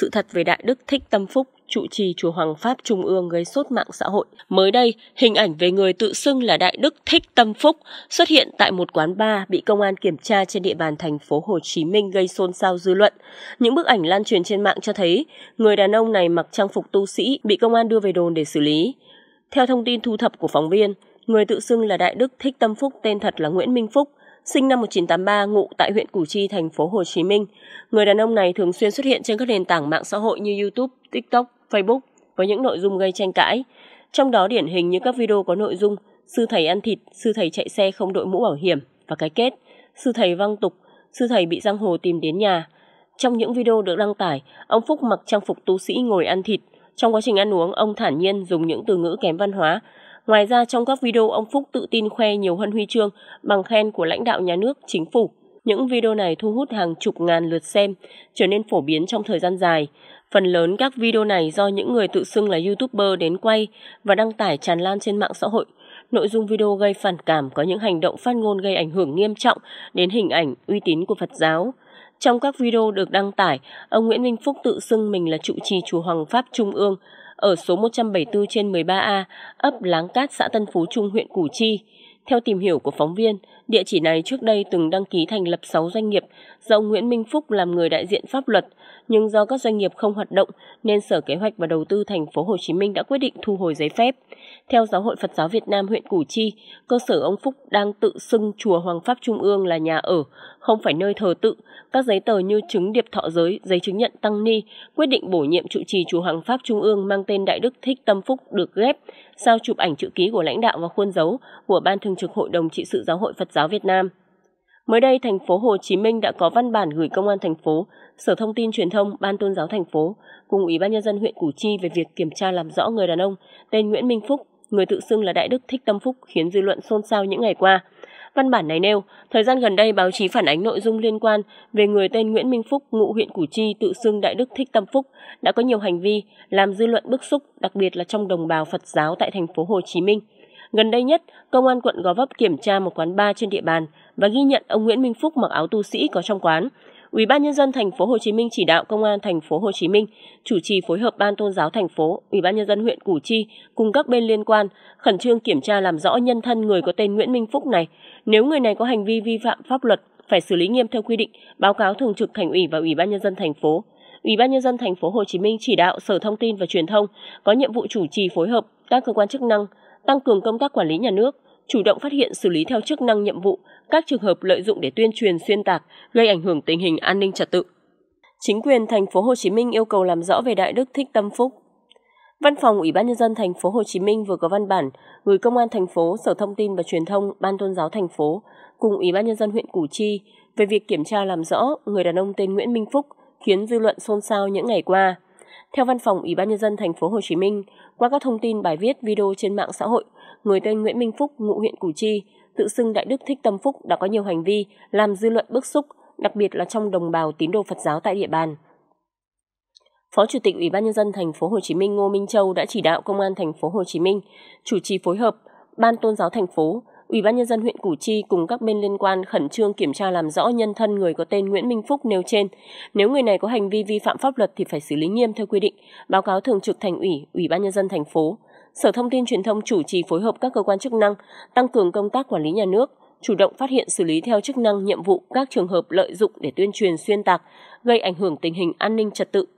sự thật về Đại Đức Thích Tâm Phúc, trụ trì chùa Hoàng Pháp Trung ương gây sốt mạng xã hội. Mới đây, hình ảnh về người tự xưng là Đại Đức Thích Tâm Phúc xuất hiện tại một quán bar bị công an kiểm tra trên địa bàn thành phố Hồ Chí Minh gây xôn xao dư luận. Những bức ảnh lan truyền trên mạng cho thấy người đàn ông này mặc trang phục tu sĩ bị công an đưa về đồn để xử lý. Theo thông tin thu thập của phóng viên, người tự xưng là Đại Đức Thích Tâm Phúc tên thật là Nguyễn Minh Phúc, sinh năm 1983, ngụ tại huyện Củ Chi, thành phố Hồ Chí Minh. Người đàn ông này thường xuyên xuất hiện trên các nền tảng mạng xã hội như YouTube, TikTok, Facebook với những nội dung gây tranh cãi. Trong đó điển hình như các video có nội dung sư thầy ăn thịt, sư thầy chạy xe không đội mũ bảo hiểm và cái kết, sư thầy văng tục, sư thầy bị giang hồ tìm đến nhà. Trong những video được đăng tải, ông Phúc mặc trang phục tu sĩ ngồi ăn thịt. Trong quá trình ăn uống, ông thản nhiên dùng những từ ngữ kém văn hóa, Ngoài ra trong các video ông Phúc tự tin khoe nhiều hơn huy chương, bằng khen của lãnh đạo nhà nước, chính phủ. Những video này thu hút hàng chục ngàn lượt xem, trở nên phổ biến trong thời gian dài. Phần lớn các video này do những người tự xưng là YouTuber đến quay và đăng tải tràn lan trên mạng xã hội. Nội dung video gây phản cảm có những hành động phát ngôn gây ảnh hưởng nghiêm trọng đến hình ảnh uy tín của Phật giáo. Trong các video được đăng tải, ông Nguyễn Minh Phúc tự xưng mình là trụ trì chùa Hoàng Pháp Trung ương, ở số 174 trên 13A, ấp Láng Cát, xã Tân Phú Trung, huyện Củ Chi. Theo tìm hiểu của phóng viên, địa chỉ này trước đây từng đăng ký thành lập 6 doanh nghiệp do ông Nguyễn Minh Phúc làm người đại diện pháp luật nhưng do các doanh nghiệp không hoạt động nên Sở Kế hoạch và Đầu tư thành phố Hồ Chí Minh đã quyết định thu hồi giấy phép. Theo Giáo hội Phật giáo Việt Nam huyện Củ Chi, cơ sở ông Phúc đang tự xưng chùa Hoàng Pháp Trung ương là nhà ở, không phải nơi thờ tự. Các giấy tờ như chứng điệp thọ giới, giấy chứng nhận tăng ni, quyết định bổ nhiệm trụ trì chùa Hoàng Pháp Trung ương mang tên Đại Đức Thích Tâm Phúc được ghép, sao chụp ảnh chữ ký của lãnh đạo và khuôn dấu của Ban Thường trực Hội đồng Trị sự Giáo hội Phật giáo Việt Nam. Mới đây, thành phố Hồ Chí Minh đã có văn bản gửi Công an thành phố, Sở Thông tin Truyền thông, Ban Tôn giáo thành phố cùng Ủy ban nhân dân huyện Củ Chi về việc kiểm tra làm rõ người đàn ông tên Nguyễn Minh Phúc, người tự xưng là Đại Đức Thích Tâm Phúc khiến dư luận xôn xao những ngày qua. Văn bản này nêu, thời gian gần đây báo chí phản ánh nội dung liên quan về người tên Nguyễn Minh Phúc, ngụ huyện Củ Chi, tự xưng Đại Đức Thích Tâm Phúc đã có nhiều hành vi làm dư luận bức xúc, đặc biệt là trong đồng bào Phật giáo tại thành phố Hồ Chí Minh. Gần đây nhất, công an quận Gò Vấp kiểm tra một quán bar trên địa bàn và ghi nhận ông Nguyễn Minh Phúc mặc áo tu sĩ có trong quán. Ủy ban nhân dân thành phố Hồ Chí Minh chỉ đạo công an thành phố Hồ Chí Minh chủ trì phối hợp ban tôn giáo thành phố, Ủy ban nhân dân huyện Củ Chi cùng các bên liên quan khẩn trương kiểm tra làm rõ nhân thân người có tên Nguyễn Minh Phúc này. Nếu người này có hành vi vi phạm pháp luật phải xử lý nghiêm theo quy định, báo cáo thường trực thành ủy và Ủy ban nhân dân thành phố. Ủy ban nhân dân thành phố Hồ Chí Minh chỉ đạo Sở Thông tin và Truyền thông có nhiệm vụ chủ trì phối hợp các cơ quan chức năng tăng cường công tác quản lý nhà nước, chủ động phát hiện xử lý theo chức năng nhiệm vụ các trường hợp lợi dụng để tuyên truyền xuyên tạc, gây ảnh hưởng tình hình an ninh trật tự. Chính quyền thành phố Hồ Chí Minh yêu cầu làm rõ về đại đức thích tâm phúc. Văn phòng Ủy ban nhân dân thành phố Hồ Chí Minh vừa có văn bản gửi Công an thành phố, Sở Thông tin và Truyền thông, Ban Tôn giáo thành phố cùng Ủy ban nhân dân huyện Củ Chi về việc kiểm tra làm rõ người đàn ông tên Nguyễn Minh Phúc khiến dư luận xôn xao những ngày qua. Theo văn phòng Ủy ban nhân dân thành phố Hồ Chí Minh, qua các thông tin bài viết video trên mạng xã hội, người tên Nguyễn Minh Phúc, ngụ huyện Củ Chi, tự xưng Đại Đức Thích Tâm Phúc đã có nhiều hành vi làm dư luận bức xúc, đặc biệt là trong đồng bào tín đồ Phật giáo tại địa bàn. Phó Chủ tịch Ủy ban nhân dân thành phố Hồ Chí Minh Ngô Minh Châu đã chỉ đạo Công an thành phố Hồ Chí Minh chủ trì phối hợp Ban Tôn giáo thành phố Ủy ban nhân dân huyện Củ Chi cùng các bên liên quan khẩn trương kiểm tra làm rõ nhân thân người có tên Nguyễn Minh Phúc nêu trên. Nếu người này có hành vi vi phạm pháp luật thì phải xử lý nghiêm theo quy định, báo cáo thường trực thành ủy, Ủy ban nhân dân thành phố. Sở Thông tin Truyền thông chủ trì phối hợp các cơ quan chức năng tăng cường công tác quản lý nhà nước, chủ động phát hiện xử lý theo chức năng nhiệm vụ các trường hợp lợi dụng để tuyên truyền xuyên tạc, gây ảnh hưởng tình hình an ninh trật tự